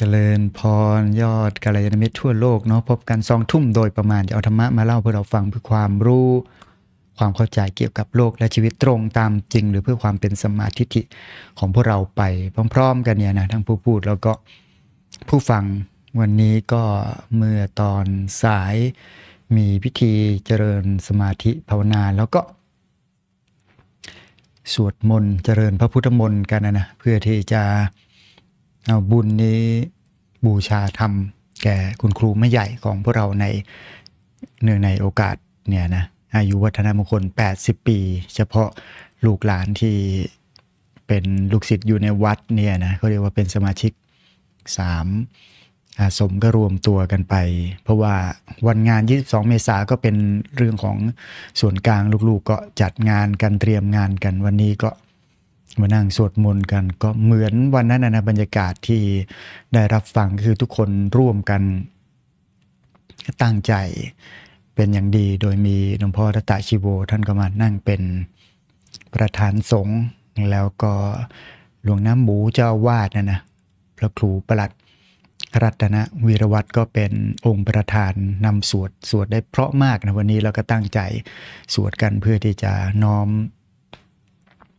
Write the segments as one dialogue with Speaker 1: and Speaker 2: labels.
Speaker 1: จริญพรยอดกัลยาณมิตรทั่วโลกเนาะพบกันสองทุ่มโดยประมาณจะเอาธรรมะ มาเล่าเพื่อเราฟังเพื่อความรู้ความเข้าใจเกี่ยวกับโลกและชีวิตตรงตามจริงหรือเพื่อความเป็นสมาธิิของพวกเราไปพร้อมๆ กันเนี่ยนะทั้งผู้พูดแล้วก็ผู้ฟังวันนี้ก็เมื่อตอนสายมีพิธีเจริญสมาธิภาวนาแล้วก็ สวดมนต์เจริญพระพุทธมนต์กันนะนะเพื่อที่จะเอาบุญนี้บูชาธรรมแก่คุณครูไม่ใหญ่ของพวกเราในเนื่องในโอกาสเนี่ยนะอายุวัฒนมงคล 80 ปี เฉพาะลูกหลานที่เป็นลูกศิษย์อยู่ในวัดเนี่ยนะเขาเรียกว่าเป็นสมาชิก3อาสมก็รวมตัวกันไป เพราะว่าวันงาน22เมษาก็เป็นเรื่องของส่วนกลางลูกๆกก็จัดงานกัน เตรียมงานกันวันนี้ก็มานั่งสวดมนต์กัน ก็เหมือนวันนั้นนะบรรยากาศที่ได้รับฟังคือทุกคนร่วมกัน ตั้งใจเป็นอย่างดีโดยมีหลวงพ่อรัตชิโวท่านก็มานั่งเป็นประธานสงฆ์แล้วก็หลวงน้ำหมูเจ้าวาดนะนะพระครูประหลัดรัตนะวีรวัตรก็เป็นองค์ประธานนำสวดสวดได้เพราะมากนะวันนี้เราก็ตั้งใจสวดกันเพื่อที่จะน้อม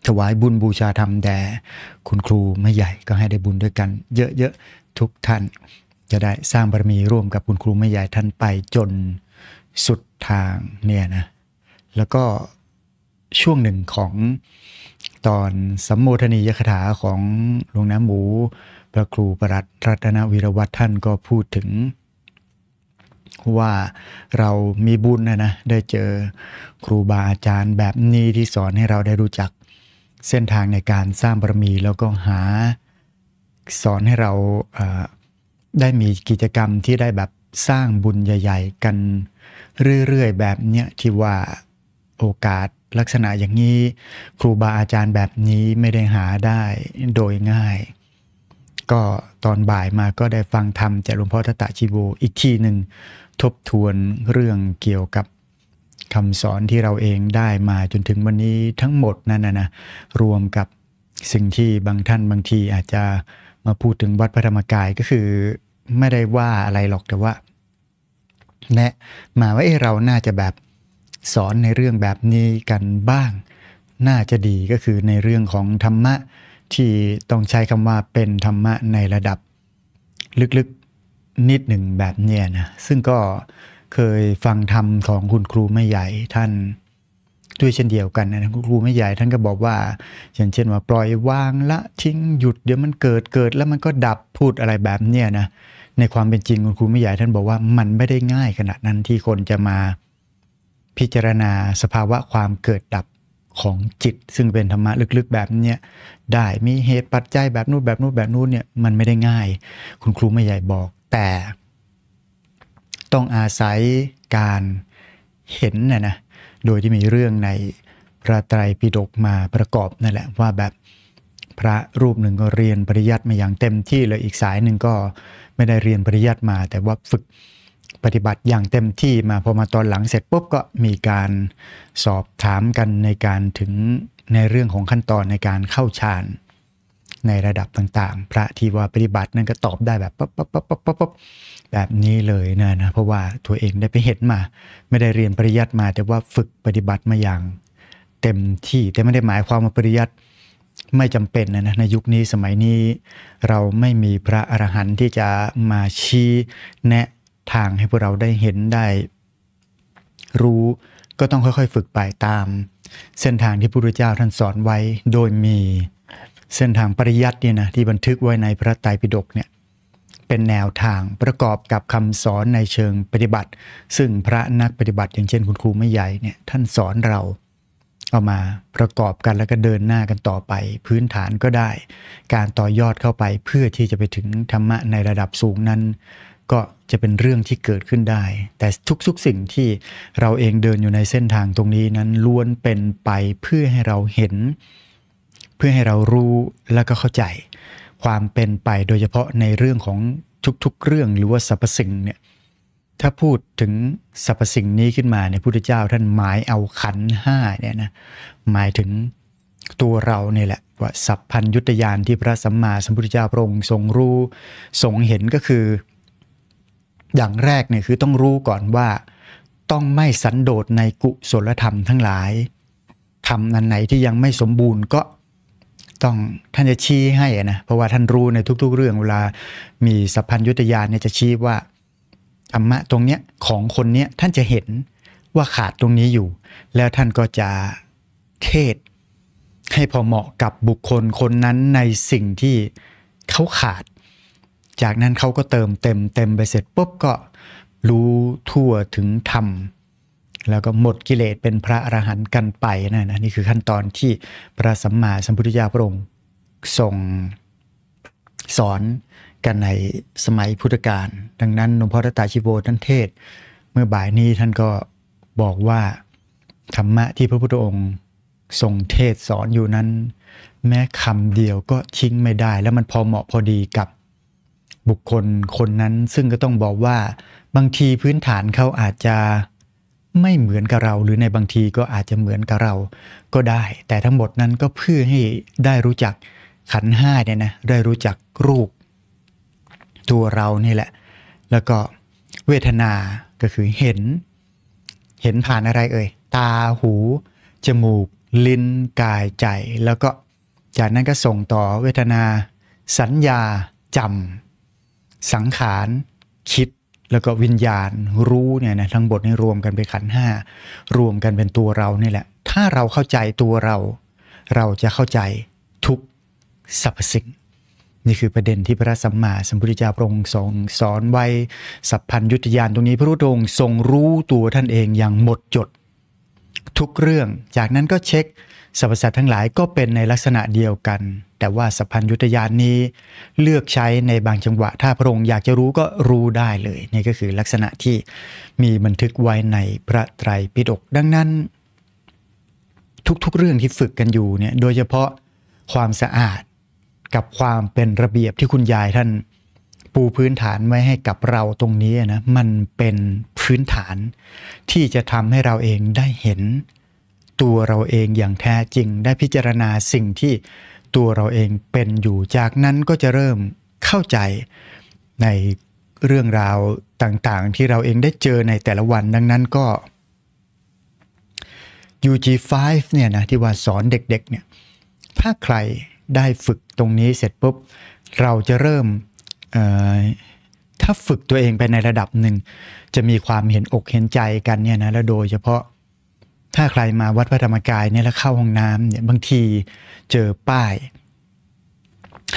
Speaker 1: ถวายบุญบูชาธรรมแด่คุณครูไม่ใหญ่ก็ให้ได้บุญด้วยกัน เยอะๆ ทุกท่านจะได้สร้างบารมีร่วมกับ คุณครูไม่ใหญ่ท่านไปจนสุดทางเนี่ยนะแล้วก็ช่วงหนึ่งของตอนสัมโมทนียคถาของหลวงน้ำหมูพระครูประรัตรัตนวิรวัตท่านก็พูดถึง ว่าเรามีบุญนะนะได้เจอครูบาอาจารย์แบบนี้ที่สอนให้เราได้รู้จักเส้นทางในการสร้างบารมีแล้วก็หาสอนให้เราได้มีกิจกรรมที่ได้แบบสร้างบุญใหญ่ๆกันเรื่อยๆ แบบเนี้ยที่ว่าโอกาสลักษณะอย่างนี้ ครูบาอาจารย์แบบนี้ไม่ได้หาได้โดยง่าย ก็ตอนบ่ายมาก็ได้ฟังธรรมจากหลวงพ่อทัตะชิโบอีกทีหนึ่งทบทวนเรื่องเกี่ยวกับคำสอนที่เราเองได้มาจนถึงวันนี้ทั้งหมดนั่นนะนะรวมกับสิ่งที่บางท่านบางทีอาจจะมาพูดถึงวัดพระธรรมกายก็คือไม่ได้ว่าอะไรหรอกแต่ว่าแนะมาว่าเออเราน่าจะแบบสอนในเรื่องแบบนี้กันบ้าง น่าจะดีก็คือในเรื่องของธรรมะที่ต้องใช้คำว่าเป็นธรรมะในระดับ ลึกๆนิดหนึ่งแบบเนี้ยนะ ซึ่งก็เคยฟังธรรมของคุณครูไม่ใหญ่ท่านด้วยเช่นเดียวกันนะครูไม่ใหญ่ ท่านก็บอกว่าอย่างเช่นว่าปล่อยวางละทิ้งหยุด เดี๋ยวมันเกิดเกิดแล้วมันก็ดับพูดอะไรแบบเนี้ยนะในความเป็นจริงคุณครูไม่ใหญ่ท่านบอกว่ามันไม่ได้ง่ายขนาดนั้นที่คนจะมาพิจารณาสภาวะความเกิดดับของจิต ซึ่งเป็นธรรมะลึกๆแบบเนี้ยได้มีเหตุปัจจัยแบบนู้นแบบนู้นแบบนู้นเนี่ยมันไม่ได้ง่าย คุณครูไม่ใหญ่บอกแต่ต้องอาศัยการเห็นนะนะ โดยที่มีเรื่องในพระไตรปิฎกมาประกอบนั่นแหละว่าแบบพระรูปหนึ่งก็เรียนปริยัติมาอย่างเต็มที่เลยอีกสายหนึ่งก็ไม่ได้เรียนปริยัติมา แต่ว่าฝึกปฏิบัติอย่างเต็มที่มาพอมาตอนหลังเสร็จปุ๊บก็มีการสอบถามกันในการถึงในเรื่องของขั้นตอนในการเข้าฌานในระดับต่างๆ พระที่ว่าปฏิบัตินั่นก็ตอบได้แบบปั๊บปั๊บปั๊บปั๊บปั๊บแบบนี้เลยนะนะ เพราะว่าตัวเองได้ไปเห็นมา ไม่ได้เรียนปริยัติมาแต่ว่าฝึกปฏิบัติมาอย่างเต็มที่แต่ไม่ได้หมายความว่าปริยัติไม่จำเป็นนะนะในยุคนี้สมัยนี้เราไม่มีพระอรหันต์ที่จะมาชี้แนะทางให้พวกเราได้เห็นได้ รู้ก็ต้องค่อยๆฝึกไปตาม เส้นทางที่พระพุทธเจ้าท่านสอนไว้โดยมีเส้นทางปริยัติเนี่ยนะที่บันทึกไว้ในพระไตรปิฎกเนี่ยเป็นแนวทางประกอบกับคำสอนในเชิงปฏิบัติ ซึ่งพระนักปฏิบัติอย่างเช่นคุณครูไม่ใหญ่เนี่ยท่านสอนเราเอามาประกอบกันแล้วก็เดินหน้ากันต่อไป พื้นฐานก็ได้ การต่อยอดเข้าไปเพื่อที่จะไปถึงธรรมะในระดับสูงนั้น ก็จะเป็นเรื่องที่เกิดขึ้นได้ แต่ทุกๆสิ่งที่เราเองเดินอยู่ในเส้นทางตรงนี้นั้นล้วนเป็นไปเพื่อให้เราเห็น เพื่อให้เรารู้แล้วก็เข้าใจความเป็นไปโดยเฉพาะในเรื่องของทุกๆเรื่องหรือว่าสรรพสิ่งเนี่ยถ้าพูดถึงสรรพสิ่งนี้ขึ้นมาในพุทธเจ้าท่านหมายเอาขันห้าเนี่ยนะหมายถึงตัวเราเนี่ยแหละว่าสัพพัญยุตยานที่พระสัมมาสัมพุทธเจ้าพระองค์ ทรงรู้ทรงเห็นก็คือ อย่างแรกเนี่ยคือต้องรู้ก่อนว่าต้องไม่สันโดษในกุศลธรรมทั้งหลายทำอันไหนที่ยังไม่สมบูรณ์ก็ต้องท่านจะชี้ให้นะ เพราะว่าท่านรู้ในทุกๆเรื่องเวลามีสัพพัญยุตยานเนี่ยจะชี้ว่าธรรมะตรงเนี้ยของคนเนี้ยท่านจะเห็นว่าขาดตรงนี้อยู่ แล้วท่านก็จะ เทศให้พอเหมาะกับบุคคลคนนั้นในสิ่งที่เขาขาด จากนั้นเขาก็เติมเต็มเต็มไปเสร็จปุ๊บก็รู้ทั่วถึงธรรมแล้วก็หมดกิเลสเป็นพระอรหันต์กันไปนะนะนี่คือขั้นตอนที่พระสัมมาสัมพุทธเจ้าพระองค์ทรงสอนกันในสมัยพุทธกาลดังนั้นหลวงพ่อตาชิโวท่านเทศเมื่อบ่ายนี้ท่านก็บอกว่าธรรมะที่พระพุทธองค์ทรงเทศสอนอยู่นั้น แม้คำเดียวก็ทิ้งไม่ได้ แล้วมันพอเหมาะพอดีกับบุคคลคนนั้น ซึ่งก็ต้องบอกว่าบางทีพื้นฐานเขาอาจจะไม่เหมือนกับเราหรือในบางทีก็อาจจะเหมือนกับเราก็ได้ แต่ทั้งหมดนั้นก็เพื่อให้ได้รู้จักขันห้าเนี่ยนะได้รู้จักรูป ตัวเรานี่แหละ แล้วก็เวทนาก็คือเห็น เห็นผ่านอะไรเอ่ยตาหูจมูก ลิ้นกายใจ แล้วก็จากนั้นก็ส่งต่อเวทนา สัญญาจำสังขารคิดแล้วก็วิญญาณรู้เนี่ยนะทั้งหมดนี้รวมกันเป็นขันห้ารวมกันเป็นตัวเรานี่แหละ ถ้าเราเข้าใจตัวเรา เราจะเข้าใจทุกสรรพสิ่งนี่คือประเด็นที่พระสัมมาสัมพุทธเจ้าพระองค์ทรงสอนไว้ สัพพัญยุตยานตรงนี้ พระพุทธองค์ทรงรู้ตัวท่านเองอย่างหมดจด ทุกเรื่องจากนั้นก็เช็คสรรพสัตว์ทั้งหลายก็เป็นในลักษณะเดียวกัน แต่ว่าสัพพัญยุตยานนี้ เลือกใช้ในบางจังหวะ ถ้าพระองค์อยากจะรู้ก็รู้ได้เลย นี่ก็คือลักษณะที่มีบันทึกไว้ในพระไตรปิฎก ดังนั้น ทุกๆเรื่องที่ฝึกกันอยู่เนี่ย โดยเฉพาะความสะอาดกับความเป็นระเบียบที่คุณยายท่านปูพื้นฐานไว้ให้กับเราตรงนี้นะ มันเป็นพื้นฐานที่จะทำให้เราเองได้เห็นตัวเราเองอย่างแท้จริง ได้พิจารณาสิ่งที่ตัวเราเองเป็นอยู่จากนั้นก็จะเริ่มเข้าใจในเรื่องราวต่างๆ ที่เราเองได้เจอในแต่ละวันดังนั้นก็ UG5 เนี่ยนะที่ว่าสอนเด็กๆเนี่ยถ้าใครได้ฝึกตรงนี้เสร็จปุ๊บเราจะเริ่มถ้าฝึกตัวเองไปในระดับหนึ่ง จะมีความเห็นอกเห็นใจกันเนี่ยนะ แล้วโดย เฉพาะถ้าใครมาวัดพระธรรมกายเนี่ยแล้วเข้าห้องน้ำเนี่ยบางทีเจอป้าย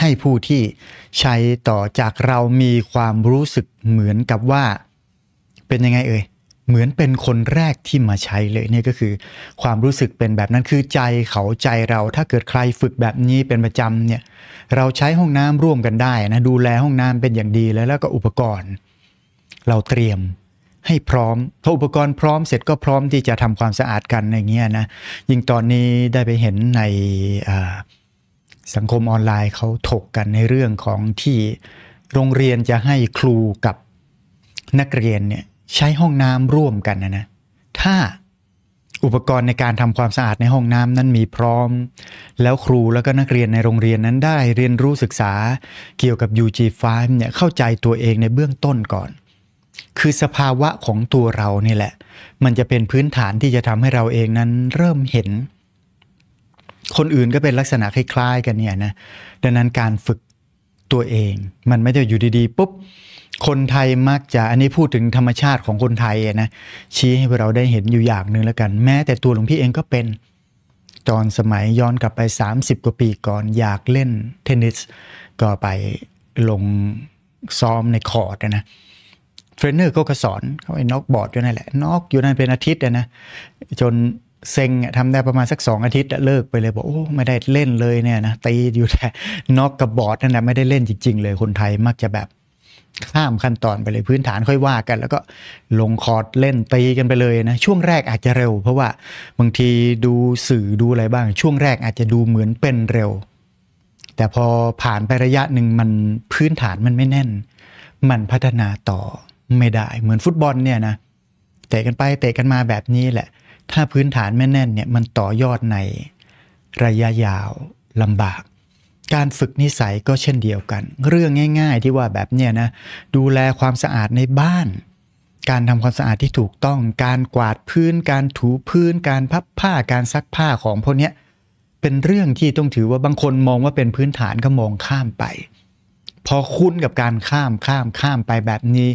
Speaker 1: ให้ผู้ที่ใช้ต่อจากเรามีความรู้สึกเหมือนกับว่าเป็นยังไงเอ่ยเหมือนเป็นคนแรกที่มาใช้เลยเนี่ยก็คือความรู้สึกเป็นแบบนั้นคือใจเขาใจเรา ถ้าเกิดใครฝึกแบบนี้เป็นประจำเนี่ย เราใช้ห้องน้ำร่วมกันได้นะดูแลห้องน้ำเป็นอย่างดีแล้วแล้วก็อุปกรณ์ เราเตรียมให้พร้อมถ้าอุปกรณ์พร้อมเสร็จก็พร้อมที่จะทำความสะอาดกันอย่างเงี้ยนะยิ่งตอนนี้ได้ไปเห็นในสังคมออนไลน์เขาถกกันในเรื่องของที่โรงเรียนจะให้ครูกับนักเรียนเนี่ยใช้ห้องน้ำร่วมกันนะนะถ้าอุปกรณ์ในการทำความสะอาดในห้องน้ำนั้นมีพร้อม แล้วครูแล้วก็นักเรียนในโรงเรียนนั้นได้เรียนรู้ศึกษาเกี่ยวกับ UG5 เนี่ยเข้าใจตัวเองในเบื้องต้นก่อนคือสภาวะของตัวเรานี่แหละ มันจะเป็นพื้นฐานที่จะทำให้เราเองนั้นเริ่มเห็น คนอื่นก็เป็นลักษณะคล้ายๆ กันเนี่ยนะดังนั้นการฝึกตัวเอง มันไม่ได้อยู่ดีๆปุ๊บคนไทยมักจะอันนี้พูดถึงธรรมชาติของคนไทยนะ ชี้ให้เราได้เห็นอยู่อย่างหนึ่งแล้วกัน แม้แต่ตัวหลวงพี่เองก็เป็นตอนสมัยย้อนกลับไป 30กว่าปีก่อนอยากเล่นเทนนิสก็ไปลงซ้อมในคอร์ดนะเทรนเนอร์ก็สอนเขาไอ้น็อกบอร์ดอยู่นั่นแหละน็อกอยู่นั่นเป็นอาทิตย์นะจนเซ็งทำได้ประมาณสักสองอาทิตย์เลิกไปเลยบอกโอ้ไม่ได้เล่นเลยเนี่ยนะตีอยู่แต่น็อกกับบอร์ดนั่นแหละไม่ได้เล่นจริงๆเลยคนไทยมักจะแบบ ข้ามขั้นตอนไปเลยพื้นฐานค่อยว่ากัน แล้วก็ลงคอร์ดเล่นตีกันไปเลยนะ ช่วงแรกอาจจะเร็ว เพราะว่าบางทีดูสื่อดูอะไรบ้าง ช่วงแรกอาจจะดูเหมือนเป็นเร็ว แต่พอผ่านไประยะหนึ่งมันพื้นฐานมันไม่แน่น มันพัฒนาต่อไม่ได้เหมือนฟุตบอลเนี่ยนะ เตะกันไปเตะกันมาแบบนี้แหละ ถ้าพื้นฐานไม่แน่นเนี่ยมันต่อยอดในระยะยาวลำบาก การฝึกนิสัยก็เช่นเดียวกัน เรื่องง่ายๆที่ว่าแบบเนี้ยนะดูแลความสะอาดในบ้าน การทำความสะอาดที่ถูกต้องการกวาดพื้น การถูพื้นการพับผ้าการซักผ้าของพวกเนี้ยเป็นเรื่องที่ต้องถือว่าบางคนมองว่าเป็นพื้นฐานก็มองข้ามไปพอคุ้นกับการข้ามข้ามข้ามไปแบบนี้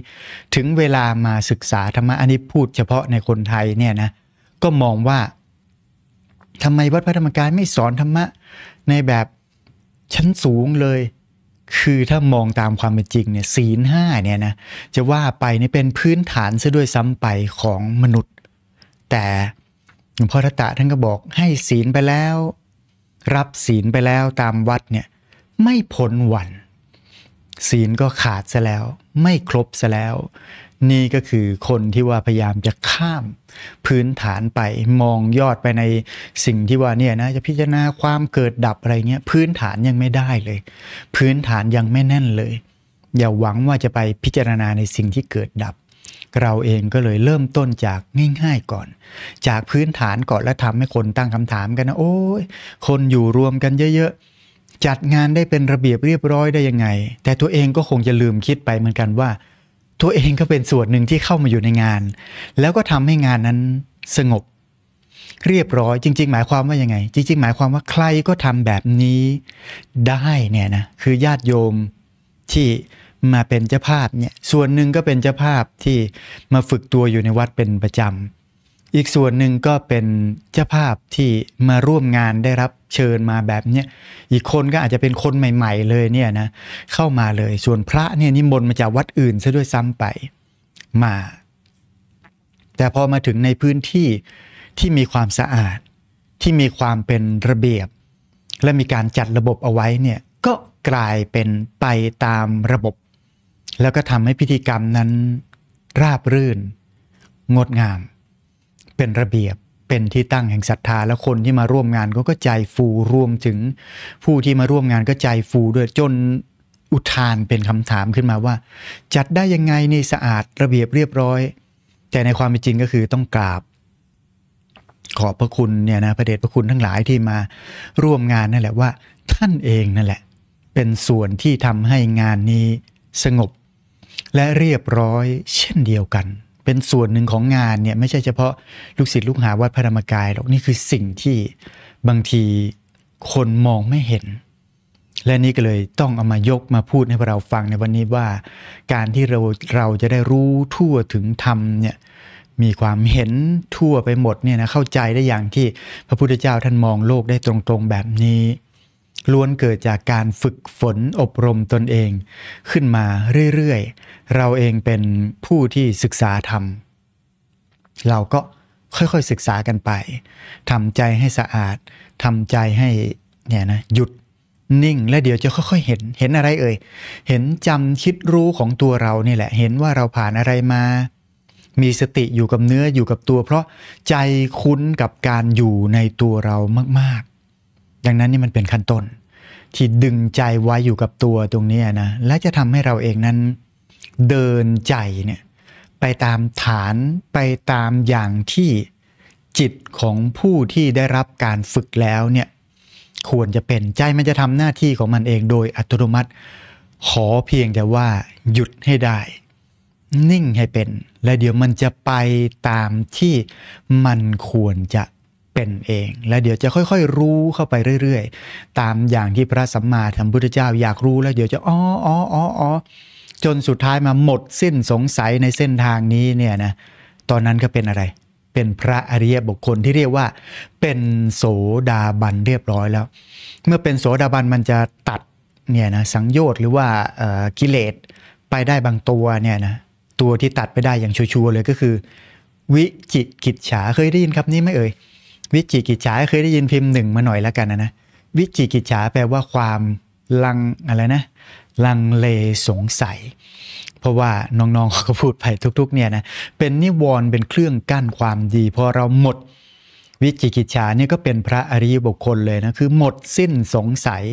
Speaker 1: ถึงเวลามาศึกษาธรรมะอันนี้พูด เฉพาะในคนไทยเนี่ยนะก็มองว่าทำไมวัดพระธรรมกายไม่สอนธรรมะในแบบชั้นสูงเลย คือถ้ามองตามความเป็นจริงเนี่ยศีลห้าเนี่ยนะจะว่าไปนี่เป็นพื้นฐานซะด้วยซ้ำไปของมนุษย์ แต่หลวงพ่อทัตตะท่านก็บอกให้ศีลไปแล้ว รับศีลไปแล้วตามวัดเนี่ยไม่พ้นวันศีลก็ขาดซะแล้ว ไม่ครบซะแล้ว นี่ก็คือคนที่ว่าพยายามจะข้าม พื้นฐานไปมองยอดไปในสิ่งที่ว่าเนี่ยนะจะพิจารณาความเกิดดับอะไรเงี้ยพื้นฐานยังไม่ได้เลย พื้นฐานยังไม่แน่นเลย อย่าหวังว่าจะไปพิจารณาในสิ่งที่เกิดดับ เราเองก็เลยเริ่มต้นจากง่ายๆก่อน จากพื้นฐานก่อนแล้วทำให้คนตั้งคำถามกันนะโอ้ยคนอยู่รวมกันเยอะๆจัดงานได้เป็นระเบียบเรียบร้อยได้ยังไง แต่ตัวเองก็คงจะลืมคิดไปเหมือนกันว่า ตัวเองก็เป็นส่วนหนึ่งที่เข้ามาอยู่ในงาน แล้วก็ทำให้งานนั้นสงบเรียบร้อย จริง ๆ หมายความว่ายังไง จริง ๆ หมายความว่าใครก็ทำแบบนี้ได้เนี่ยนะคือญาติโยม ที่มาเป็นเจ้าภาพเนี่ยส่วนหนึ่งก็เป็นเจ้าภาพที่มาฝึกตัวอยู่ในวัดเป็นประจำอีกส่วนหนึ่งก็เป็นเจ้าภาพที่มาร่วมงานได้รับเชิญมาแบบเนี้ยอีกคนก็อาจจะเป็นคนใหม่ๆเลยเนี่ยนะเข้ามาเลย ส่วนพระเนี่ยนิมนต์มาจากวัดอื่นซะด้วยซ้ำไปมา แต่พอมาถึงในพื้นที่ที่มีความสะอาดที่มีความเป็นระเบียบ และมีการจัดระบบเอาไว้เนี่ยก็กลายเป็นไปตามระบบ แล้วก็ทำให้พิธีกรรมนั้นราบรื่นงดงามเป็นระเบียบเป็นที่ตั้งแห่งศรัทธา และคนที่มาร่วมงานก็ใจฟูรวมถึงผู้ที่มาร่วมงานก็ใจฟูด้วยจนอุทานเป็นคำถามขึ้นมาว่า จัดได้ยังไงนี่สะอาดระเบียบเรียบร้อย แต่ในความเป็นจริงก็คือต้องกราบ ขอบพระคุณเนี่ยนะพระเดชพระคุณทั้งหลายที่มาร่วมงานนั่นแหละว่า ท่านเองนั่นแหละเป็นส่วนที่ทำให้งานนี้สงบ และเรียบร้อยเช่นเดียวกันเป็นส่วนหนึ่งของงานเนี่ย ไม่ใช่เฉพาะลูกศิษย์ลูกหาวัดพระธรรมกายหรอกนี่คือสิ่งที่บางทีคนมองไม่เห็น และนี่ก็เลยต้องเอามายกมาพูดให้พวกเราฟังในวันนี้ว่าการที่เราเราจะได้รู้ทั่วถึงธรรมเนี่ย มีความเห็นทั่วไปหมดเนี่ยนะเข้าใจได้อย่างที่พระพุทธเจ้าท่านมองโลกได้ตรงๆแบบนี้ล้วนเกิดจากการฝึกฝนอบรมตนเองขึ้นมาเรื่อยๆ เราเองเป็นผู้ที่ศึกษาธรรมเราก็ค่อยๆ ศึกษากันไป ทำใจให้สะอาดทำใจให้เนี่ยนะหยุดนิ่ง และเดี๋ยวจะค่อยๆ เห็น เห็นอะไรเอ่ย เห็นจำคิดรู้ของตัวเรานี่แหละ เห็นว่าเราผ่านอะไรมา มีสติอยู่กับเนื้ออยู่กับตัวเพราะใจคุ้นกับการอยู่ในตัวเรามากๆดังนั้นนี่มันเป็นขั้นต้น ที่ดึงใจไว้อยู่กับตัวตรงนี้นะและจะทำให้เราเองนั้น เดินใจเนี่ยไปตามฐานไปตามอย่างที่จิตของผู้ที่ได้รับการฝึกแล้วเนี่ยควรจะเป็นใจมันจะทำหน้าที่ของมันเองโดยอัตโนมัติ ขอเพียงแต่ว่าหยุดให้ได้ นิ่งให้เป็น และเดี๋ยวมันจะไปตามที่มันควรจะเป็นเองและเดี๋ยวจะค่อย ๆ รู้เข้าไปเรื่อย ๆ ตามอย่างที่พระสัมมาสัมพุทธเจ้าอยากรู้แล้วเดี๋ยวจะอ๋ออ๋ออ๋ออจนสุดท้ายมาหมดสิ้นสงสัยในเส้นทางนี้เนี่ยนะตอนนั้นก็เป็นอะไร เป็นพระอริยบุคคลที่เรียกว่าเป็นโสดาบันเรียบร้อยแล้ว เมื่อเป็นโสดาบันมันจะตัดเนี่ยนะสังโยชน์หรือว่ากิเลสไปได้บางตัวเนี่ยนะตัวที่ตัดไปได้อย่างชัวร์เลยก็คือ วิจิกิจฉาเคยได้ยินครับนี้ไหมเอ่ยวิจิกิจฉาเคยได้ยินพิมพ์หนึ่งมาหน่อยแล้วกันนะนะวิจิกิจฉาแปลว่าความลังอะไรนะ ลังเลสงสัย เพราะว่าน้องๆเขาก็พูดไปทุกๆเนี่ยนะเป็นนิวรณ์เป็นเครื่องกั้นความดีพอเราหมด วิจิกิจฉาเนี่ยก็เป็นพระอริยบุคคลเลยนะคือ หมดสิ้นสงสัย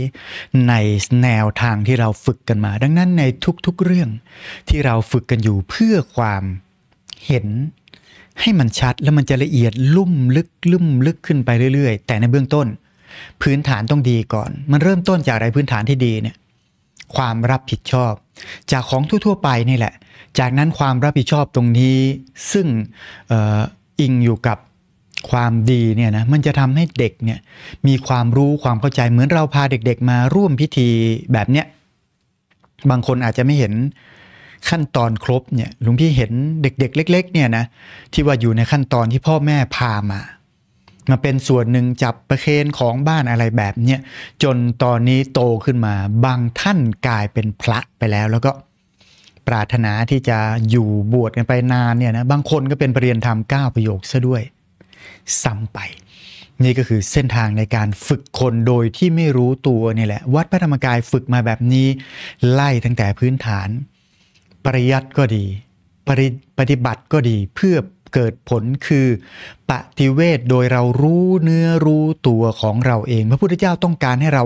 Speaker 1: ในแนวทางที่เราฝึกกันมา ดังนั้นในทุกๆเรื่องที่เราฝึกกันอยู่เพื่อความเห็นให้มันชัด แล้วมันจะละเอียดลุ่มลึกลุ่มลึกขึ้นไปเรื่อยๆ แต่ในเบื้องต้น พื้นฐานต้องดีก่อน มันเริ่มต้นจากอะไรพื้นฐานที่ดีเนี่ยความรับผิดชอบ จากของทั่ว ๆ ไปนี่แหละ จากนั้นความรับผิดชอบตรงนี้ ซึ่งอออิงอยู่กับความดีเนี่ยนะมันจะทำให้เด็กเนี่ยมีความรู้ความเข้าใจเหมือนเราพาเด็กๆ มาร่วมพิธีแบบเนี้ย บางคนอาจจะไม่เห็นขั้นตอนครบเนี่ยหลวงพี่เห็นเด็ก ๆ เล็ก ๆ เนี่ยนะที่ว่าอยู่ในขั้นตอนที่พ่อแม่พามา มาเป็นส่วนหนึ่งจับประเคนของบ้านอะไรแบบเนี้ยจนตอนนี้โตขึ้นมา บางท่านกลายเป็นพระไปแล้ว แล้วก็ปรารถนาที่จะอยู่บวชกันไปนานเนี่ยนะบางคนก็เป็นปรริยนธรรม9ประโยคซะด้วยซ้ำไป นี่ก็คือเส้นทางในการฝึกคนโดยที่ไม่รู้ตัวนี่แหละวัดพระธรรมกายฝึกมาแบบนี้ ไล่ตั้งแต่พื้นฐานปริยัติก็ดีปริปฏิบัติก็ดีเพื่อเกิดผลคือปฏิเวทโดยเรารู้เนื้อรู้ตัวของเราเอง พระพุทธเจ้าต้องการให้เรา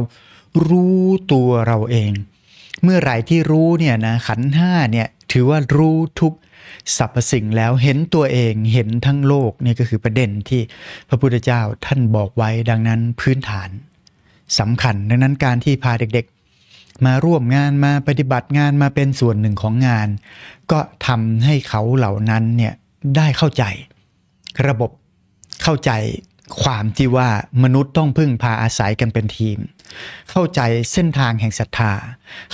Speaker 1: รู้ตัวเราเอง เมื่อไหร่ที่รู้เนี่ยนะขันห้าเนี่ยถือว่ารู้ทุกสรรพสิ่งแล้วเห็นตัวเองเห็นทั้งโลกนี่ก็คือประเด็นที่พระพุทธเจ้าท่านบอกไว้ดังนั้นพื้นฐานสำคัญดังนั้นการที่พาเด็กมาร่วมงานมาปฏิบัติงานมาเป็นส่วนหนึ่งของงาน ก็ทำให้เขาเหล่านั้นเนี่ยได้เข้าใจ ระบบเข้าใจความที่ว่ามนุษย์ต้องพึ่งพาอาศัยกันเป็นทีม เข้าใจเส้นทางแห่งศรัทธา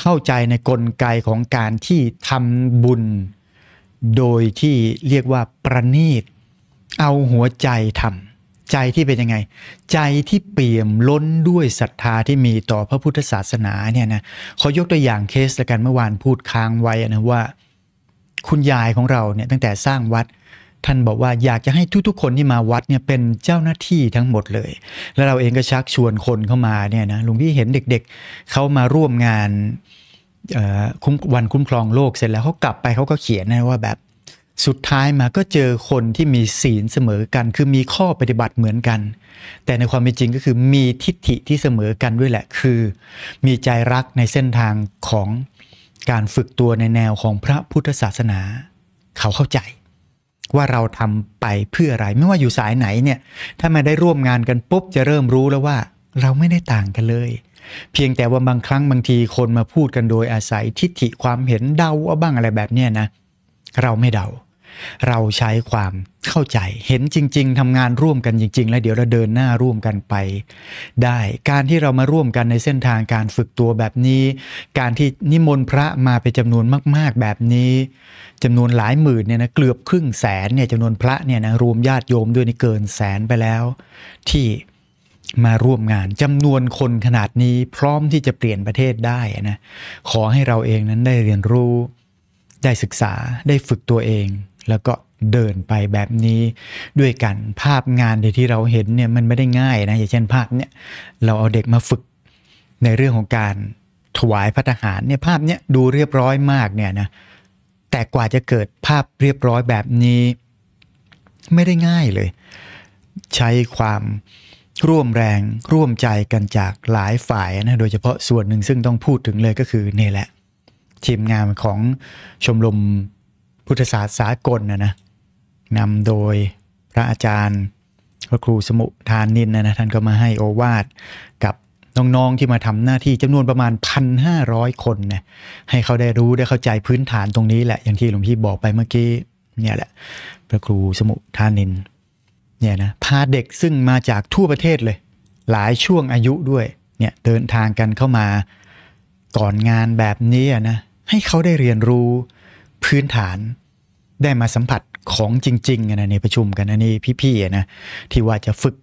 Speaker 1: เข้าใจในกลไกของการที่ทำบุญ โดยที่เรียกว่าประณีต เอาหัวใจทำใจที่เป็นยังไง ใจที่เปี่ยมล้นด้วยศรัทธาที่มีต่อพระพุทธศาสนาเนี่ยนะขอยกตัวอย่างเคสละกันเมื่อวานพูดค้างไว้นะว่าคุณยายของเราเนี่ยตั้งแต่สร้างวัดท่านบอกว่าอยากจะให้ทุกๆ คนที่มาวัดเนี่ยเป็นเจ้าหน้าที่ทั้งหมดเลย แล้วเราเองก็ชักชวนคนเข้ามาเนี่ยนะหลวงพี่เห็นเด็กๆเขามาร่วมงานวันคุ้มครองโลกเสร็จแล้วเขากลับไปเขาก็เขียนนะว่าแบบสุดท้ายมาก็เจอคนที่มีศีลเสมอกันคือมีข้อปฏิบัติเหมือนกัน แต่ในความเป็นจริงก็คือมีทิฏฐิที่เสมอกันด้วยแหละคือมีใจรักในเส้นทางของการฝึกตัวในแนวของพระพุทธศาสนา เขาเข้าใจ ว่าเราทำไปเพื่ออะไร ไม่ว่าอยู่สายไหนเนี่ย ถ้ามาได้ร่วมงานกันปุ๊บจะเริ่มรู้แล้วว่า เราไม่ได้ต่างกันเลย เพียงแต่ว่าบางครั้งบางทีคนมาพูดกันโดยอาศัยทิฏฐิความเห็นเดาว่าบ้างอะไรแบบนี้นะเราไม่เดา เราใช้ความเข้าใจเห็นจริงๆ ทำงานร่วมกันจริง ๆ แล้วเดี๋ยวเราเดินหน้าร่วมกันไป ได้ การที่เรามาร่วมกันในเส้นทางการฝึกตัวแบบนี้ การที่นิมนต์พระมาเป็นจำนวนมากๆ แบบนี้จำนวนหลายหมื่นเนี่ยนะเกือบครึ่งแสนเนี่ยจำนวนพระเนี่ยนะรวมญาติโยมด้วยนี่เกินแสนไปแล้ว ที่มาร่วมงานจำนวนคนขนาดนี้พร้อมที่จะเปลี่ยนประเทศได้นะขอให้เราเองนั้นได้เรียนรู้ได้ศึกษาได้ฝึกตัวเองแล้วก็เดินไปแบบนี้ ด้วยกันภาพงานที่เราเห็นเนี่ยมันไม่ได้ง่ายนะ อย่างเช่นภาพเนี่ยเราเอาเด็กมาฝึกในเรื่องของการถวายพระทหารเนี่ยภาพเนี้ยดูเรียบร้อยมากเนี่ยนะแต่กว่าจะเกิดภาพเรียบร้อยแบบนี้ ไม่ได้ง่ายเลย ใช้ความร่วมแรงร่วมใจกันจากหลายฝ่ายนะโดยเฉพาะส่วนหนึ่งซึ่งต้องพูดถึงเลยก็คือนี่แหละทีมงานของชมรมพุทธศาสตร์สากลนะนะนำโดยพระอาจารย์ พระครูสมุทานนินนะนะท่านก็มาให้โอวาทกับน้อง ๆ ที่มาทำหน้าที่จำนวนประมาณ 1,500 คนนะให้เขาได้รู้ได้เข้าใจพื้นฐานตรงนี้แหละ อย่างที่หลวงพี่บอกไปเมื่อกี้เนี่ยแหละพระครูสมุทานินเนี่ยนะพาเด็กซึ่งมาจากทั่วประเทศเลย หลายช่วงอายุด้วยเนี่ยเดินทางกันเข้ามาก่อนงานแบบนี้นะให้เขาได้เรียนรู้พื้นฐาน ได้มาสัมผัสของจริงๆนะในประชุมกันนะนี่พี่ๆนะที่ว่าจะฝึก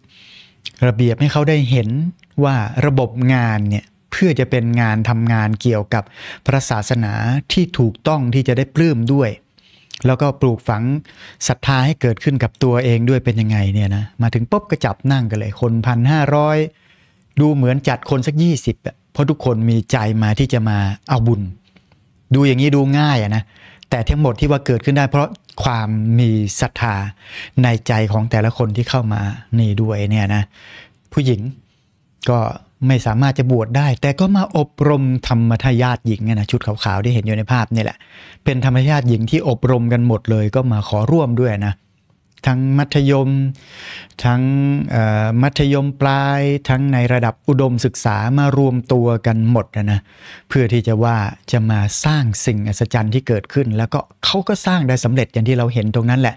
Speaker 1: ระเบียบให้เขาได้เห็นว่าระบบงานเนี่ยเพื่อจะเป็นงานทำงานเกี่ยวกับพระศาสนาที่ถูกต้องที่จะได้ปลื้มด้วย แล้วก็ปลูกฝังศรัทธาให้เกิดขึ้นกับตัวเองด้วยเป็นยังไงเนี่ยนะมาถึงปุ๊บก็จับนั่งกันเลยคนพันห้าร้อยดูเหมือนจัดคนสักยี่สิบเพราะทุกคนมีใจมาที่จะมาเอาบุญดูอย่างนี้ดูง่ายนะแต่ทั้งหมดที่ว่าเกิดขึ้นได้เพราะความมีศรัทธาในใจของแต่ละคนที่เข้ามานี่ด้วยเนี่ยนะ ผู้หญิงก็ไม่สามารถจะบวชได้ แต่ก็มาอบรมธรรมทายาทหญิงนะ ชุดขาวๆ ที่เห็นอยู่ในภาพนี่แหละ เป็นธรรมทายาทหญิงที่อบรมกันหมดเลยก็มาขอร่วมด้วยนะทั้งมัธยมทั้งมัธยมปลาย ทั้งในระดับอุดมศึกษามารวมตัวกันหมดนะเพื่อที่จะว่าจะมาสร้างสิ่งอัศจรรย์ที่เกิดขึ้น แล้วก็เขาก็สร้างได้สำเร็จอย่างที่เราเห็นตรงนั้นแหละ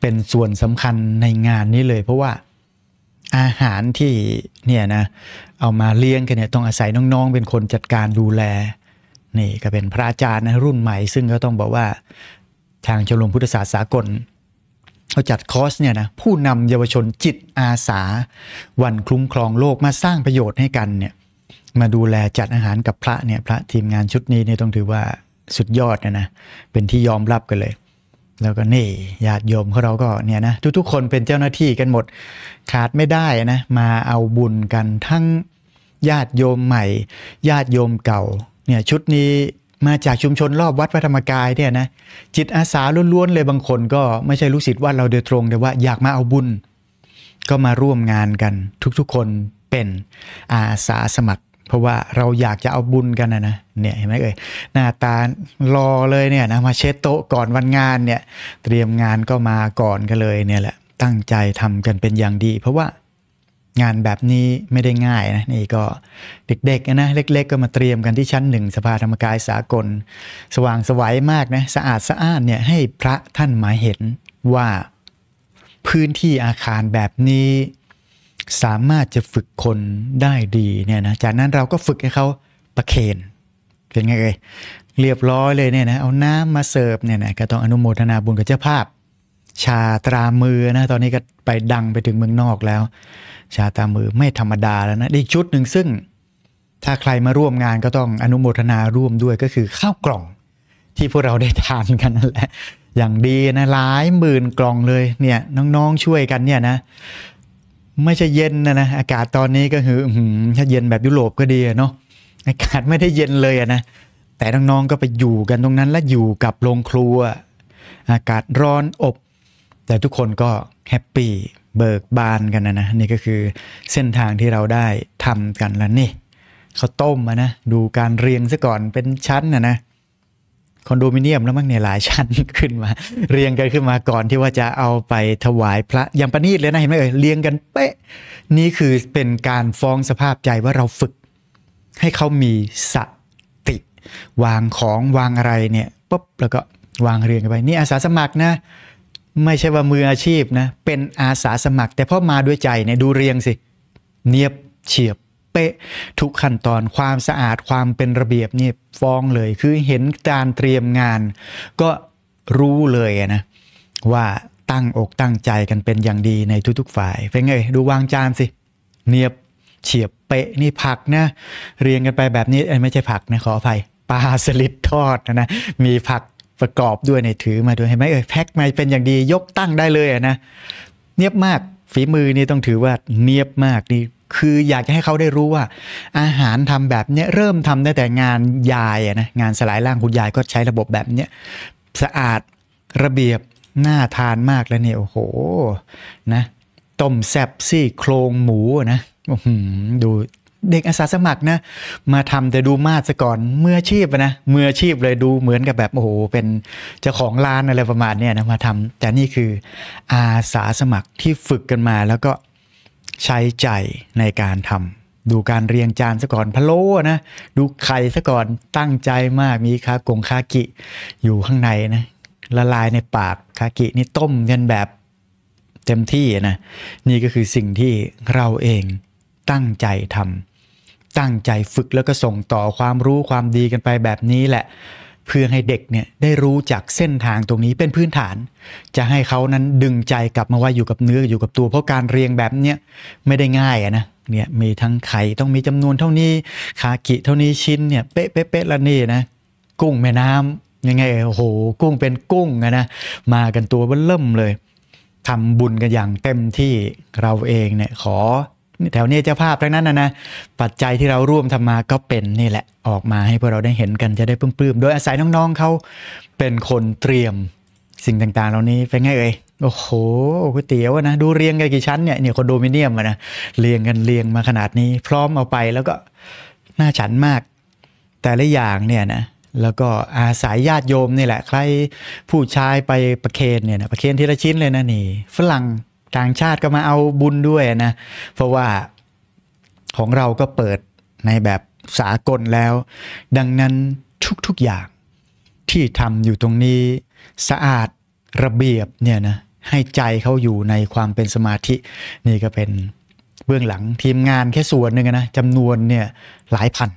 Speaker 1: เป็นส่วนสำคัญในงานนี้เลย เพราะว่าอาหารที่เนี่ยนะเอามาเลี้ยงกันเนี่ยต้องอาศัยน้องๆเป็นคนจัดการดูแลนี่ก็เป็นพระอาจารย์นะรุ่นใหม่ ซึ่งก็ต้องบอกว่าทางชมรมพุทธศาสตร์สากลเราจัดคอร์สเนี่ยนะผู้นำเยาวชนจิตอาสาวันคลุ้มครองโลกมาสร้างประโยชน์ให้กันเนี่ยมาดูแลจัดอาหารกับพระเนี่ยพระทีมงานชุดนี้เนี่ยต้องถือว่าสุดยอดนะนะเป็นที่ยอมรับกันเลย แล้วก็นี่ญาติโยมของเราก็เนี่ยนะทุกๆ คนเป็นเจ้าหน้าที่กันหมดขาดไม่ได้นะมาเอาบุญกันทั้งญาติโยมใหม่ ญาติโยมเก่าเนี่ยชุดนี้มาจากชุมชนรอบวัดพระธรรมกายเนี่ยนะจิตอาสาล้วนๆเลยบางคนก็ไม่ใช่ลูกศิษย์วัดเราโดยตรงแต่ว่าอยากมาเอาบุญ ก็มาร่วมงานกันทุกๆ คนเป็นอาสาสมัคร เพราะว่าเราอยากจะเอาบุญกันนะนะเนี่ยเห็นไหมเอ่ยหน้าตารอเลยเนี่ยนะมาเช็ดโต๊ะก่อนวันงานเนี่ยเตรียมงานก็มาก่อนกันเลยเนี่ยแหละตั้งใจทำกันเป็นอย่างดีเพราะว่างานแบบนี้ไม่ได้ง่ายนะนี่ก็เด็กๆนะเล็กๆก็มาเตรียมกันที่ชั้นหนึ่ง สภาธรรมกายสากล สว่างสวัยมากนะสะอาดสะอ้านเนี่ยให้พระท่านมาเห็นว่าพื้นที่อาคารแบบนี้สามารถจะฝึกคนได้ดีเนี่ยนะจากนั้นเราก็ฝึกให้เขาประเคนเป็นไงเลยเรียบร้อยเลยเนี่ยนะเอาน้ำมาเสิร์ฟเนี่ยนะก็ต้องอนุโมทนาบุญกับเจ้าภาพชาตรามือนะ ตอนนี้ก็ไปดังไปถึงเมืองนอกแล้ว ชาตรามือไม่ธรรมดาแล้วนะอีกชุดหนึ่งซึ่ง ถ้าใครมาร่วมงานก็ต้องอนุโมทนาร่วมด้วยก็คือข้าวกล่อง ที่พวกเราได้ทานกันนั่นแหละอย่างดีนะหลายหมื่นกล่องเลย เนี่ยน้องๆช่วยกันเนี่ยนะ ไม่ใช่เย็นนะนะอากาศตอนนี้ก็คือถ้าเย็นแบบยุโรปก็ดีเนาะอากาศไม่ได้เย็นเลยนะแต่น้องๆก็ไปอยู่กันตรงนั้น และอยู่กับโรงครัว อากาศร้อนอบแต่ทุกคนก็แฮปปี้เบิกบานกันนะนะ นี่ก็คือเส้นทางที่เราได้ทำกันแล้วนี่เขาต้มมานะ ดูการเรียงซะก่อนเป็นชั้นนะนะคอนโดมิเนียมแล้วมั้งเนี่ยหลายชั้นขึ้นมา เรียงกันขึ้นมาก่อนที่ว่าจะเอาไปถวายพระ อย่างประณีตเลยนะเห็นไหมเอ่ยเรียงกัน เป๊ะ นี่คือเป็นการฟ้องสภาพใจว่าเราฝึก ให้เขามีสติ วางของวางอะไรเนี่ยปุ๊บแล้วก็วางเรียงกันไปนี่อาสาสมัครนะไม่ใช่ว่ามืออาชีพนะ เป็นอาสาสมัคร แต่พอมาด้วยใจเนี่ยดูเรียงสิ เนียบเฉียบเป๊ะ ทุกขั้นตอน ความสะอาด ความเป็นระเบียบเนี่ยฟ้องเลย คือเห็นการเตรียมงาน ก็รู้เลยนะว่าตั้งอกตั้งใจกันเป็นอย่างดีในทุกๆฝ่ายเป็นไงดูวางจานสิ เนียบเฉียบเป๊ะนี่ผักนะเรียงกันไปแบบนี้ไม่ใช่ผักนะขออภัยปลาสลิดทอดนะนะมีผักประกอบด้วยในถือมาด้วยเห็นไหมเออยแพ็คมาเป็นอย่างดี ยกตั้งได้เลยนะเนียบมากฝีมือนี่ต้องถือว่าเนียบมากนี่คืออยากจะให้เขาได้รู้ว่า อาหารทำแบบเนี้ยเริ่มทำได้แต่งานยายนะงานสลายร่างคุณยายก็ใช้ระบบแบบเนี้ยสะอาดระเบียบน่าทานมากแล้วเนี่ยโอ้โหนะต้มแซบซี่โครงหมูนะดูเด็กอาสาสมัครนะมาทำาแต่ดูมาซะก่อนเมื่อชีพนะเมื่อชีพเลยดูเหมือนกับแบบโอ้โหเป็นเจ้าของร้านอะไรประมาณเนี้ยนะมาทำแต่นี่คืออาสาสมัครที่ฝึกกันมา แล้วก็ใช้ใจในการทำดูการเรียงจานซะก่อนพะโล้นะดูไข่ซะก่อนตั้งใจมากมีคากงคากิอยู่ข้างในนะละลายในปากคากิ นี่ต้มกันแบบเต็มที่นะ นี่ก็คือสิ่งที่เราเองตั้งใจทำตั้งใจฝึกแล้วก็ส่งต่อความรู้ความดีกันไปแบบนี้แหละ เพื่อให้เด็กเนี่ยได้รู้จากเส้นทางตรงนี้เป็นพื้นฐาน จะให้เขานั้นดึงใจกลับมาว่าอยู่กับเนื้ออยู่กับตัวเพราะการเรียงแบบเนี้ยไม่ได้ง่ายอะนะเนี่ยมีทั้งไข่ต้องมีจำนวนเท่านี้คากิเท่านี้ชิ้นเนี่ยเป๊ะเป๊ะเป๊ะละนี่นะกุ้งแม่น้ำ ยังไงโอ้โหกุ้ง เป็นกุ้งนะนะมากันตัวเบิ่มเลยทำบุญกันอย่างเต็มที่เราเองเนี่ยขอแถวเนี้เจ้าภาพทั้งนั้นนะนะปัจจัยที่เราร่วมทำมาก็เป็นนี่แหละออกมาให้พวกเราได้เห็นกันจะได้ปลื้มๆโดยอาศัยน้องๆเขาเป็นคนเตรียมสิ่งต่างๆเหล่านี้เป็นไงเอ่ยโอ้โหก๋วยเตี๋ยวนะดูเรียงกันกี่ชั้นเนี่ยเนี่ยคอนโดมิเนียมนะเรียงกันเรียงมาขนาดนี้พร้อมเอาไปแล้วก็น่าฉันมาก แต่ละอย่างเนี่ยนะแล้วก็อาศัยญาติโยมนี่แหละใครผู้ชายไปประเคนเนี่ยนะประเคนทีละชิ้นเลยนะนี่ฝรั่งต่างชาติก็มาเอาบุญด้วยนะ เพราะว่าของเราก็เปิดในแบบสากลแล้ว ดังนั้นทุก ๆอย่างที่ทำอยู่ตรงนี้สะอาดระเบียบเนี่ยนะให้ใจเขาอยู่ในความเป็นสมาธินี่ก็เป็นเบื้องหลังทีมงานแค่ส่วนหนึ่งนะจำนวนเนี่ยหลายพัน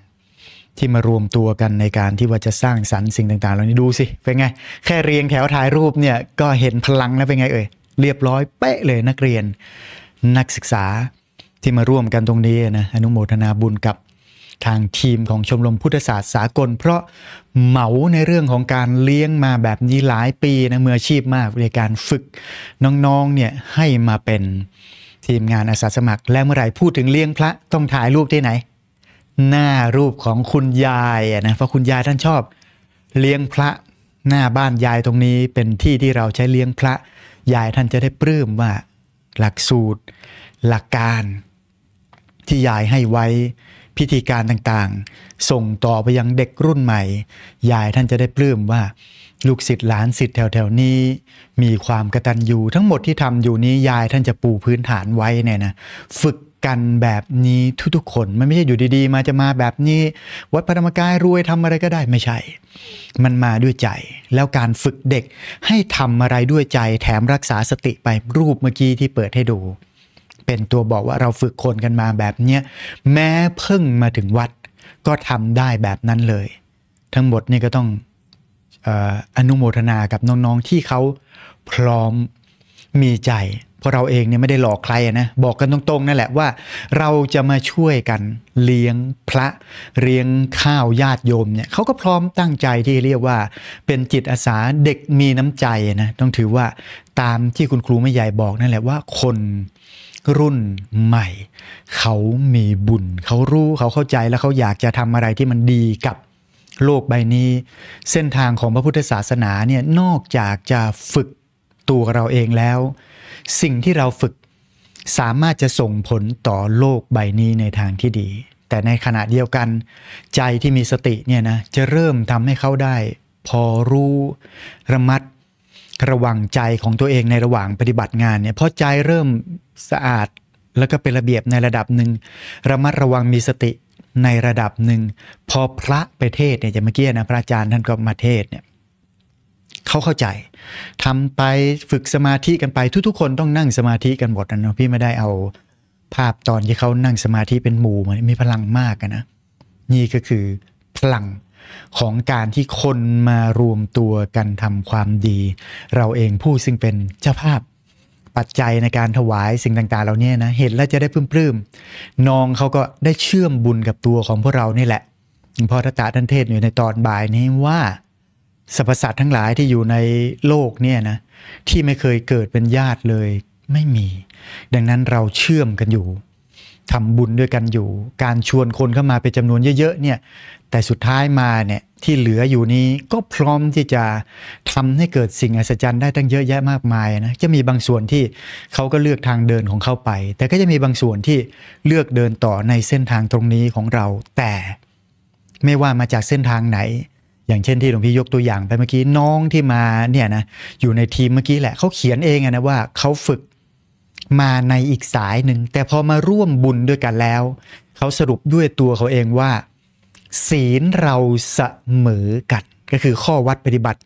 Speaker 1: ที่มารวมตัวกันในการที่ว่าจะสร้างสรรค์สิ่งต่างๆเหล่านี้ดูสิ เป็นไง แค่เรียงแถวถ่ายรูปเนี่ยก็เห็นพลังแล้วเป็นไงเอ่ยเรียบร้อยเป๊ะเลยนักเรียน นักศึกษาที่มาร่วมกันตรงนี้นะอนุโมทนาบุญกับทางทีมของชมรมพุทธศาสตร์สากล เพราะเหมาในเรื่องของการเลี้ยงมาแบบนี้หลายปีนะมืออาชีพมากในการฝึกน้องๆเนี่ยให้มาเป็นทีมงานอาสาสมัครและเมื่อไหร่พูดถึงเลี้ยงพระต้องถ่ายรูปที่ไหน หน้ารูปของคุณยายนะเพราะคุณยายท่านชอบเลี้ยงพระหน้าบ้านยายตรงนี้เป็นที่ที่เราใช้เลี้ยงพระยายท่านจะได้ปลื้มว่า หลักสูตรหลักการที่ยายให้ไว้พิธีการต่างๆ ส่งต่อไปยังเด็กรุ่นใหม่ ยายท่านจะได้ปลื้มว่า ลูกศิษย์หลานศิษย์แถวๆนี้ มีความกระตันอยู่ทั้งหมดที่ทำอยู่นี้ยายท่านจะปูพื้นฐานไว้เนี่ยนะฝึกกันแบบนี้ทุกๆคน มันไม่ใช่อยู่ดีๆ มาจะมาแบบนี้วัดพระธรรมกาย รวยทำอะไรก็ได้ไม่ใช่ มันมาด้วยใจ แล้วการฝึกเด็กให้ทำอะไรด้วยใจ แถมรักษาสติไปรูปเมื่อกี้ที่เปิดให้ดู เป็นตัวบอกว่าเราฝึกคนกันมาแบบเนี้ยแม้เพิ่งมาถึงวัดก็ทำได้แบบนั้นเลย ทั้งหมดนี่ก็ต้องออนุโมทนากับน้อง ๆ ที่เขาพร้อมมีใจพราะเราเองเนี่ยไม่ได้หลอกใครนะ บอกกันตรงๆนั่นแหละว่าเราจะมาช่วยกันเลี้ยงพระเลี้ยงข้าวญาติโยมเนี่ยเขาก็พร้อมตั้งใจที่เรียกว่า เป็นจิตอาสา เด็กมีน้ำใจนะต้องถือว่าตามที่คุณครูไม่ใหญ่บอกนั่นแหละว่าคนรุ่นใหม่เขามีบุญเขารู้เขาเข้าใจแล้วเขาอยากจะทำอะไรที่มันดีกับโลกใบนี้ เส้นทางของพระพุทธศาสนาเนี่ยนอกจากจะฝึกตัวเราเองแล้วสิ่งที่เราฝึกสามารถจะส่งผลต่อโลกใบนี้ในทางที่ดี แต่ในขณะเดียวกันใจที่มีสติเนี่ยนะจะเริ่มทำให้เขาได้ พอรู้ระมัดระวังใจของตัวเองในระหว่างปฏิบัติงานเนี่ยพอใจเริ่มสะอาดแล้วก็เป็นระเบียบในระดับหนึ่งระมัดระวังมีสติในระดับหนึ่งพอพระไปเทศเนี่ยจะเมื่อกี้นะพระอาจารย์ท่านก็มาเทศเนี่ยเขาเข้าใจ ทำไปฝึกสมาธิกันไปทุกๆคนต้องนั่งสมาธิกันหมดนะพี่ไม่ได้เอาภาพตอนที่เขานั่งสมาธิเป็นหมู่มันมีพลังมากนะ นี่ก็คือพลังของการที่คนมารวมตัวกันทำความดี เราเองผู้ซึ่งเป็นเจ้าภาพปัจจัยในการถวายสิ่งต่างๆ เราเนี่ยนะ เห็นแล้วจะได้ปพื้มๆน้องเขาก็ได้เชื่อมบุญกับตัวของพวกเรานี่แหละงพ่อทัตตาท่านเทศอยู่ในตอนบ่ายนี้ว่าสรรพสัตว์ทั้งหลายที่อยู่ในโลกเนี่ยนะที่ไม่เคยเกิดเป็นญาติเลยไม่มี ดังนั้นเราเชื่อมกันอยู่ทำบุญด้วยกันอยู่ การชวนคนเข้ามาเป็นจำนวนเยอะๆเนี่ยแต่สุดท้ายมาเนี่ยที่เหลืออยู่นี้ก็พร้อมที่จะทำให้เกิดสิ่งอัศจรรย์ได้ตั้งเยอะแยะมากมายนะจะมีบางส่วนที่เขาก็เลือกทางเดินของเขาไป แต่ก็จะมีบางส่วนที่เลือกเดินต่อในเส้นทางตรงนี้ของเราแต่ ไม่ว่ามาจากเส้นทางไหนอย่างเช่นที่หลวงพี่ยกตัวอย่างไปเมื่อกี้น้องที่มาเนี่ยนะอยู่ในทีม เมื่อกี้แหละ เขาเขียนเองนะว่าเขาฝึกมาในอีกสายหนึ่งแต่พอมาร่วมบุญด้วยกันแล้ว เขาสรุปด้วยตัวเขาเองว่า ศีลเราเสมอกันก็คือข้อวัดปฏิบัติ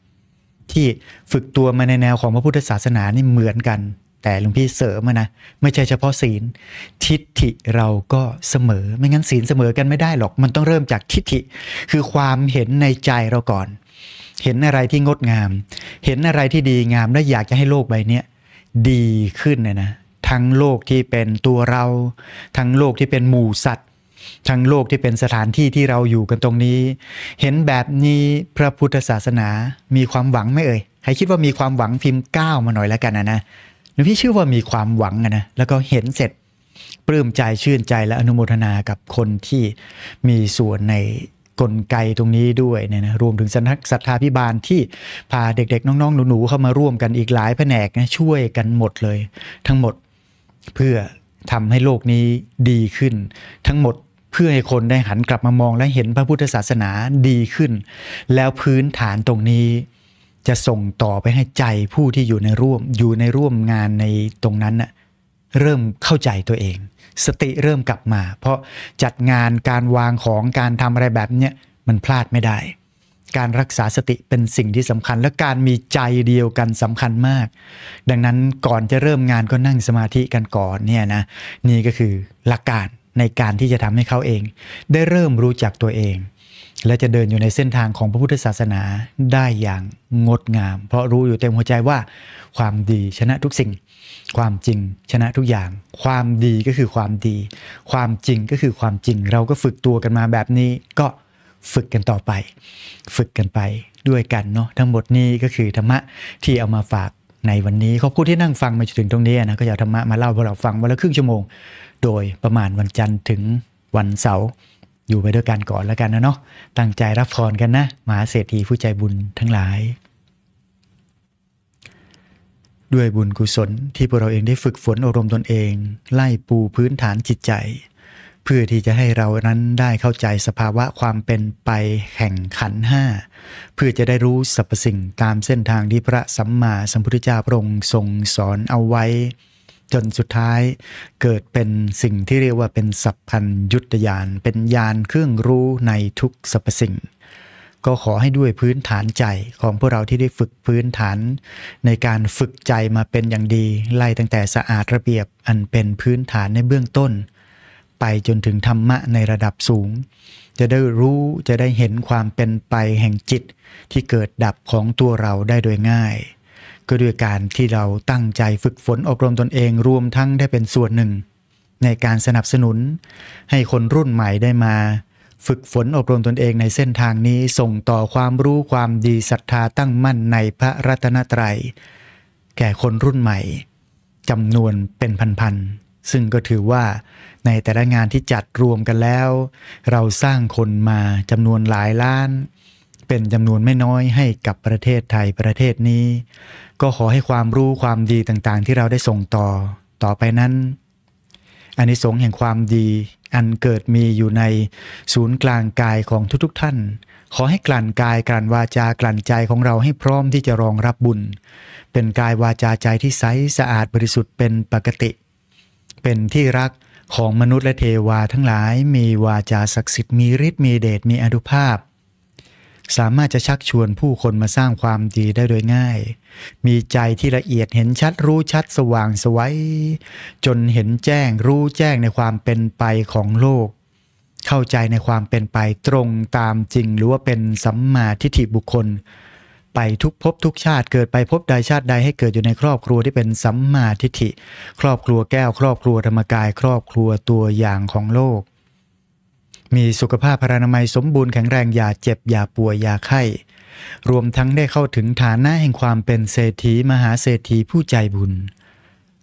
Speaker 1: ที่ฝึกตัวมาในแนวของพระพุทธศาสนานี่เหมือนกันแต่หลวงพี่เสริมนะไม่ใช่เฉพาะศีลทิฏฐิเราก็เสมอ ไม่งั้นศีลเสมอกันไม่ได้หรอก มันต้องเริ่มจากทิฏฐิคือความเห็นในใจเราก่อน เห็นอะไรที่งดงาม เห็นอะไรที่ดีงามและอยากจะให้โลกใบนี้ดีขึ้นเนี่ยนะทั้งโลกที่เป็นตัวเรา ทั้งโลกที่เป็นหมู่สัตว์ ทั้งโลกที่เป็นสถานที่ที่เราอยู่กันตรงนี้ เห็นแบบนี้พระพุทธศาสนามีความหวังไหมเอ่ยใครคิดว่ามีความหวังพิมพ์ก้าวมาหน่อยแล้วกันนะนะหลวงพี่เชื่อว่ามีความหวังนะแล้วก็เห็นเสร็จปลื้มใจ ชื่นใจและอนุโมทนากับคนที่มีส่วนในกลไกตรงนี้ด้วยเนี่ยนะรวมถึงสนักศรัทธาพิบาลที่พาเด็กๆน้องๆ หนูๆ เข้ามาร่วมกันอีกหลายแผนกนะช่วยกันหมดเลย ทั้งหมดเพื่อทำให้โลกนี้ดีขึ้น ทั้งหมดเพื่อให้คนได้หันกลับมามองและเห็นพระพุทธศาสนาดีขึ้น แล้วพื้นฐานตรงนี้จะส่งต่อไปให้ใจผู้ที่อยู่ในร่วม อยู่ในร่วมงานในตรงนั้นน่ะเริ่มเข้าใจตัวเอง สติเริ่มกลับมา เพราะจัดงานการวางของการทำอะไรแบบเนี้ยมันพลาดไม่ได้ การรักษาสติเป็นสิ่งที่สำคัญ และการมีใจเดียวกันสำคัญมาก ดังนั้นก่อนจะเริ่มงานก็นั่งสมาธิกันก่อนเนี่ยนะนี่ก็คือหลักการในการที่จะทำให้เขาเอง ได้เริ่มรู้จักตัวเองและจะเดินอยู่ในเส้นทางของพระพุทธศาสนาได้อย่างงดงามเพราะรู้อยู่เต็มหัวใจว่าความดีชนะทุกสิ่ง ความจริงชนะทุกอย่าง ความดีก็คือความดี ความจริงก็คือความจริงเราก็ฝึกตัวกันมาแบบนี้ ก็ฝึกกันต่อไป ฝึกกันไปด้วยกันเนาะทั้งหมดนี้ก็คือธรรมะที่เอามาฝากในวันนี้ ขอบคุณที่นั่งฟังมาจนถึงตรงนี้นะก็อยากธรรมะมาเล่าพวกเราฟังวันละครึ่งชั่วโมง โดยประมาณวันจันทร์ถึงวันเสาร์อยู่ไปด้วยกันก่อนแล้วกันนะเนาะตั้งใจรับพรกันนะมหาเศรษฐีผู้ใจบุญทั้งหลาย ด้วยบุญกุศลที่พวกเราเองได้ฝึกฝนอบรมตนเองไล่ปูพื้นฐานจิตใจ เพื่อที่จะให้เรานั้นได้เข้าใจสภาวะความเป็นไปแห่งขันห้าเพื่อจะได้รู้สรรพสิ่งตามเส้นทางที่พระสัมมาสัมพุทธเจ้าพระองค์ทรงสอนเอาไว้จนสุดท้ายเกิดเป็นสิ่งที่เรียกว่าเป็นสัพพัญยุตยานเป็นยานเครื่องรู้ในทุกสรรพสิ่ง ก็ขอให้ด้วยพื้นฐานใจของพวกเราที่ได้ฝึกพื้นฐาน ในการฝึกใจมาเป็นอย่างดี ไล่ตั้งแต่สะอาดระเบียบอันเป็นพื้นฐานในเบื้องต้น ไปจนถึงธรรมะในระดับสูง จะได้รู้จะได้เห็นความเป็นไปแห่งจิตที่เกิดดับของตัวเราได้โดยง่ายก็ด้วยการที่เราตั้งใจฝึกฝนอบรมตนเองรวมทั้งได้เป็นส่วนหนึ่ง ในการสนับสนุน ให้คนรุ่นใหม่ได้มา ฝึกฝนอบรมตนเองในเส้นทางนี้ส่งต่อความรู้ความดีศรัทธาตั้งมั่นในพระรัตนตรยัย แก่คนรุ่นใหม่จำนวนเป็นพันๆซึ่งก็ถือว่าในแต่ละงานที่จัดรวมกันแล้ว เราสร้างคนมาจำนวนหลายล้านเป็นจำนวนไม่น้อยให้กับประเทศไทยประเทศนี้ ก็ขอให้ความรู้ความดีต่างๆ ที่เราได้ส่งต่อ ต่อไปนั้นอันนิสงส์แห่งความดี อันเกิดมีอยู่ในศูนย์กลางกายของทุก ๆท่าน ขอให้กลั่นกายกลั่นวาจากลั่นใจของเราให้พร้อมที่จะรองรับบุญ เป็นกายวาจาใจที่ใสสะอาดบริสุทธิ์เป็นปกติ เป็นที่รักของมนุษย์และเทวาทั้งหลาย มีวาจาศักดิ์สิทธิ์มีฤทธิ์มีเดชมีอนุภาพสามารถจะชักชวนผู้คนมาสร้างความดีได้โดยง่าย มีใจที่ละเอียดเห็นชัดรู้ชัดสว่างสวัยจนเห็นแจ้งรู้แจ้งในความเป็นไปของโลก เข้าใจในความเป็นไปตรงตามจริง หรือว่าเป็นสัมมาทิฏฐิบุคคล ไปทุกภพทุกชาติเกิดไปพบใดชาติใดให้เกิดอยู่ในครอบครัวที่เป็นสัมมาทิฏฐิ ครอบครัวแก้วครอบครัวธรรมกายครอบครัวตัวอย่างของโลกมีสุขภาพพรานามัยสมบูรณ์แข็งแรงอย่าเจ็บอย่าป่วยอย่าไข้ รวมทั้งได้เข้าถึงฐานะแห่งความเป็นเศรษฐีมหาเศรษฐี ผู้ใจบุญ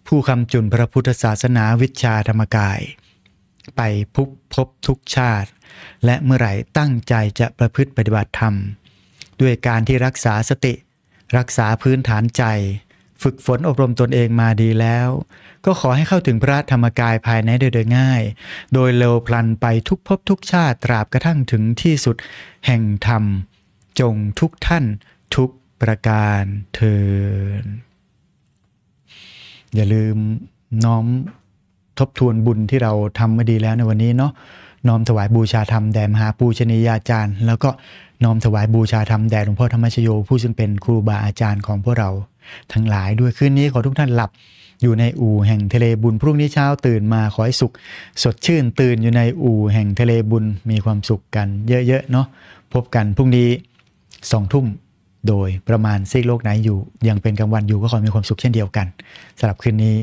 Speaker 1: ผู้คำจุนพระพุทธศาสนาวิชาธรรมกาย ไปพบพบทุกชาติ และเมื่อไหร่ตั้งใจจะประพฤติปฏิบัติธรรม ด้วยการที่รักษาสติ รักษาพื้นฐานใจฝึกฝนอบรมตนเองมาดีแล้ว ก็ขอให้เข้าถึงพระธรรมกายภายในโดยง่าย โดยเร็ว พลันไปทุกภพทุกชาติตราบกระทั่งถึงที่สุดแห่งธรรมจงทุกท่านทุกประการเทิน อย่าลืมน้อมทบทวนบุญที่เราทำมาดีแล้วในวันนี้เนาะน้อมถวายบูชาธรรมแด่มหาปูชนียาจารย์ แล้วก็น้อมถวายบูชาธรรมแด่หลวงพ่อธรรมชโย ผู้ซึ่งเป็นครูบาอาจารย์ของพวกเราทั้งหลายด้วยคืนนี้ ขอทุกท่านหลับอยู่ในอู่แห่งทะเลบุญพรุ่งนี้เช้าตื่นมา ขอให้สุข สดชื่นตื่นอยู่ในอู่แห่งทะเลบุญมีความสุขกันเยอะๆเนาะพบกันพรุ่งนี้สองทุ่มโดยประมาณซีกโลกไหนอยู่ ยังเป็นกลางวันอยู่ก็ขอมีความสุขเช่นเดียวกันสำหรับคืนนี้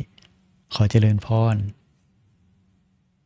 Speaker 1: ขอเจริญพร